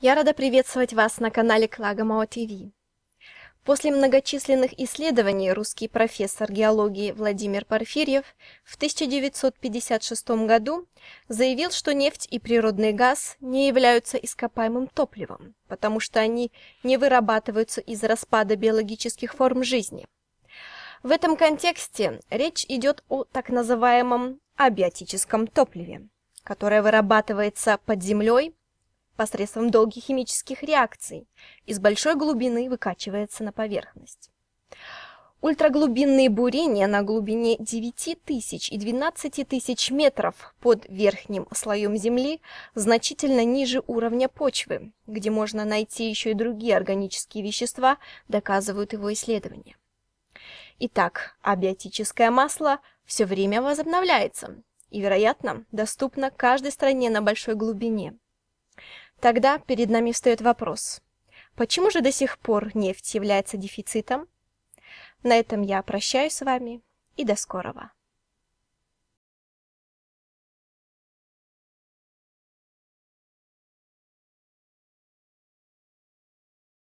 Я рада приветствовать вас на канале Клагомао ТВ. После многочисленных исследований русский профессор геологии Владимир Порфирьев в 1956 году заявил, что нефть и природный газ не являются ископаемым топливом, потому что они не вырабатываются из распада биологических форм жизни. В этом контексте речь идет о так называемом абиотическом топливе, которое вырабатывается под землей посредством долгих химических реакций. Из большой глубины выкачивается на поверхность. Ультраглубинные бурения на глубине 9000 и 12000 метров под верхним слоем земли значительно ниже уровня почвы, где можно найти еще и другие органические вещества, доказывают его исследования. Итак, абиотическое масло все время возобновляется и, вероятно, доступно каждой стране на большой глубине – Тогда перед нами встает вопрос, почему же до сих пор нефть является дефицитом? На этом я прощаюсь с вами и до скорого.